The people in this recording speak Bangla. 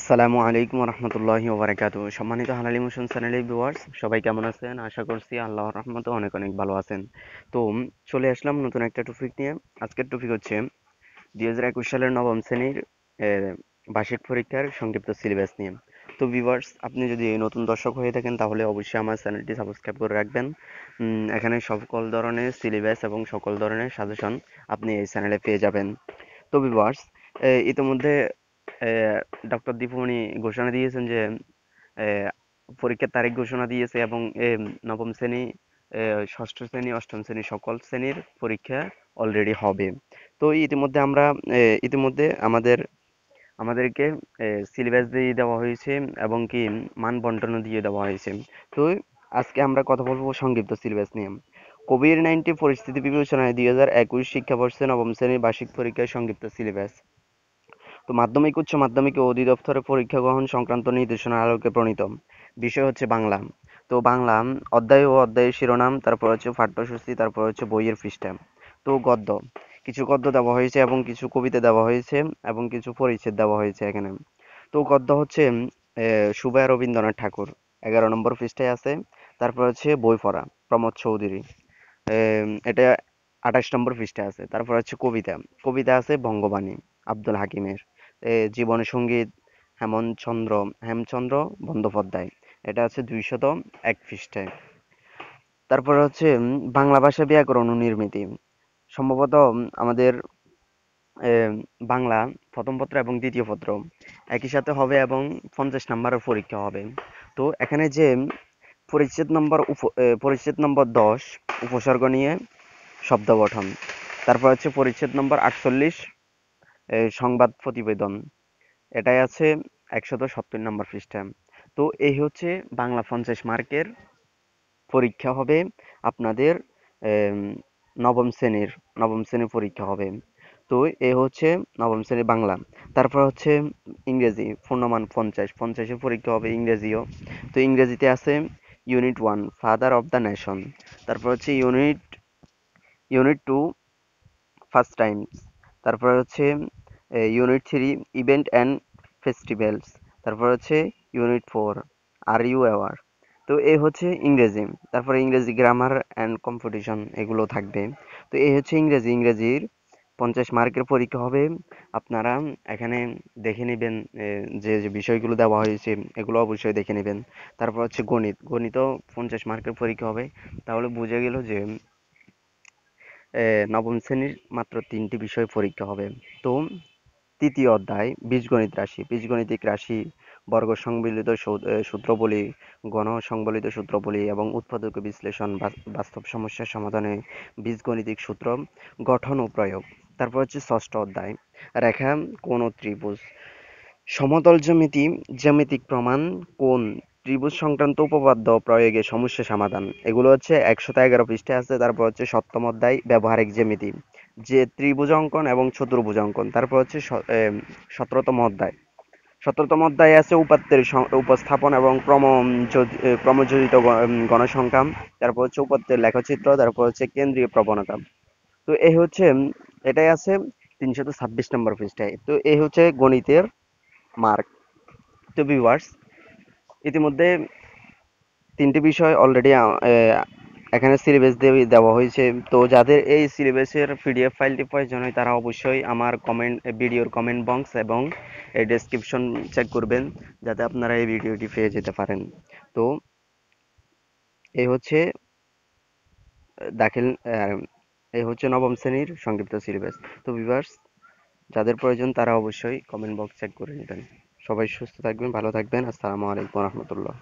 আসসালামু আলাইকুম রহমতুল্লাহি ওবরাকাত সম্মানিত হালালি মোশন চ্যানেলের ভিওয়ার্স সবাই কেমন আছেন আশা করছি আল্লাহর রহমতে অনেক অনেক ভালো আছেন তো চলে আসলাম নতুন একটা টপিক নিয়ে আজকের টপিক হচ্ছে দুই হাজার একুশ সালের নবম শ্রেণীর বার্ষিক পরীক্ষার সংক্ষিপ্ত সিলেবাস নিয়ে তো ভিউয়ার্স আপনি যদি নতুন দর্শক হয়ে থাকেন তাহলে অবশ্যই আমার চ্যানেলটি সাবস্ক্রাইব করে রাখবেন এখানে সকল ধরনের সিলেবাস এবং সকল ধরনের সাজেশন আপনি এই চ্যানেলে পেয়ে যাবেন তো ভিউয়ার্স ইতিমধ্যে ডক্টর দীপুমণি ঘোষণা দিয়েছেন যে পরীক্ষার তারিখ ঘোষণা দিয়েছে এবং নবম শ্রেণী ষষ্ঠ শ্রেণী অষ্টম শ্রেণী সকল শ্রেণীর পরীক্ষা অলরেডি হবে তো ইতিমধ্যে আমরা ইতিমধ্যে আমাদের আমাদেরকে সিলেবাস দিয়ে দেওয়া হয়েছে এবং কি মান বন্টনও দিয়ে দেওয়া হয়েছে তো আজকে আমরা কথা বলবো সংক্ষিপ্ত সিলেবাস নিয়ে কোভিড নাইন্টিন পরিস্থিতি বিবেচনায় দুই হাজার একুশ শিক্ষাবর্ষে নবম শ্রেণীর বার্ষিক পরীক্ষায় সংক্ষিপ্ত সিলেবাস তো মাধ্যমিক উচ্চ মাধ্যমিক ও অধিদপ্তরে পরীক্ষা গ্রহণ সংক্রান্ত নির্দেশনার আলোকে প্রণীত বিষয় হচ্ছে বাংলা তো বাংলা অধ্যায় ও অধ্যায়ের শিরোনাম তারপর হচ্ছে পাঠ্যসূচি তারপর হচ্ছে বইয়ের পৃষ্ঠা তো গদ্য কিছু গদ্য দেওয়া হয়েছে এবং কিছু কবিতা দেওয়া হয়েছে এবং কিছু পরিচ্ছেদ দেওয়া হয়েছে এখানে তো গদ্য হচ্ছে সুবায় রবীন্দ্রনাথ ঠাকুর এগারো নম্বর পৃষ্ঠায় আছে তারপর হচ্ছে বই পড়া প্রমোদ চৌধুরী এটা আঠাশ নম্বর পৃষ্ঠায় আছে তারপর হচ্ছে কবিতা কবিতা আছে বঙ্গবাণী আব্দুল হাকিমের সঙ্গীত হেমন্তচন্দ্র হেমচন্দ্র বন্দ্যোপাধ্যায় এটা আছে দুইশত এক খ্রিস্টে তারপর হচ্ছে বাংলা ভাষা ব্যাকরণ নির্মিত সম্ভবত আমাদের বাংলা প্রথম পত্র এবং দ্বিতীয় পত্র একই সাথে হবে এবং পঞ্চাশ নম্বরের পরীক্ষা হবে তো এখানে যে পরিচ্ছেদ নম্বর উপ পরিচ্ছেদ নম্বর দশ উপসর্গ নিয়ে শব্দ গঠন তারপর হচ্ছে পরিচ্ছেদ নম্বর আটচল্লিশ সংবাদ প্রতিবেদন এটাই আছে একশত সত্তর নম্বর পৃষ্ঠা তো এই হচ্ছে বাংলা পঞ্চাশ মার্কের পরীক্ষা হবে আপনাদের নবম শ্রেণীর নবম শ্রেণীর পরীক্ষা হবে তো এ হচ্ছে নবম শ্রেণী বাংলা তারপর হচ্ছে ইংরেজি পূর্ণমান পঞ্চাশ পঞ্চাশের পরীক্ষা হবে ইংরেজিও তো ইংরেজিতে আছে unit one father of the nation তারপর হচ্ছে unit unit two first time তারপর হচ্ছে unit three event and festivals তারপর হচ্ছে unit four are you aware তো এ হচ্ছে ইংরেজি তারপরে ইংরেজি গ্রামার অ্যান্ড কম্পিটিশন এগুলো থাকবে তো এই হচ্ছে ইংরেজি ইংরেজির পঞ্চাশ মার্কের পরীক্ষা হবে আপনারা এখানে দেখে নেবেন যে যে বিষয়গুলো দেওয়া হয়েছে এগুলো অবশ্যই দেখে নেবেন তারপর হচ্ছে গণিত গণিতও পঞ্চাশ মার্কের পরীক্ষা হবে তাহলে বুঝে গেল যে নবম শ্রেণীর মাত্র তিনটি বিষয় পরীক্ষা হবে তো তৃতীয় অধ্যায় বীজগণিত রাশি বীজগণিতিক রাশি বর্গ সংবলিত সূত্রবলী গণ সংবলিত সূত্রবলী এবং উৎপাদক বিশ্লেষণ বাস্তব সমস্যার সমাধানে বীজগণিতিক সূত্র গঠন ও প্রয়োগ তারপর হচ্ছে ষষ্ঠ অধ্যায় রেখা কোন ও ত্রিভুজ সমতল জ্যামিতি জ্যামিতিক প্রমাণ কোন ত্রিভুজ সংক্রান্ত উপপাদ্য প্রয়োগে সমস্যা সমাধান এগুলো হচ্ছে একশত এগারো পৃষ্ঠে আছে তারপর হচ্ছে সপ্তম অধ্যায় ব্যবহারিক জ্যামিতি যে ত্রিভুজ অঙ্কন এবং চতুর্ভুজ অঙ্কন তারপর হচ্ছে সতেরোতম অধ্যায় সতেরোতম অধ্যায় আছে উপাত্তের উপস্থাপন এবং ক্রম ক্রমযোজিত গণসংখ্যা তারপর হচ্ছে উপাত্তের লেখচিত্র তারপর হচ্ছে কেন্দ্রীয় প্রবণতা তো এই হচ্ছে এটাই আছে তিনশত ছাব্বিশ নম্বর পৃষ্ঠায় তো এই হচ্ছে গণিতের মার্ক তো ভিউয়ার্স ইতিমধ্যে তিনটি বিষয় অলরেডি এখানে সিলেবাস দিয়ে দেওয়া হয়েছে তো যাদের এই সিলেবাসের পিডিএফ ফাইলটি প্রয়োজন হয় তারা অবশ্যই আমার কমেন্ট ভিডিওর কমেন্ট বক্স এবং এই ডেসক্রিপশন চেক করবেন যাতে আপনারা এই ভিডিওটি পেয়ে যেতে পারেন তো এই হচ্ছে দাখিল এই হচ্ছে নবম শ্রেণীর সংক্ষিপ্ত সিলেবাস তো ভিভার্স যাদের প্রয়োজন তারা অবশ্যই কমেন্ট বক্স চেক করে নেবেন সবাই সুস্থ থাকবেন ভালো থাকবেন আসসালামু আলাইকুম রহমতুল্লাহ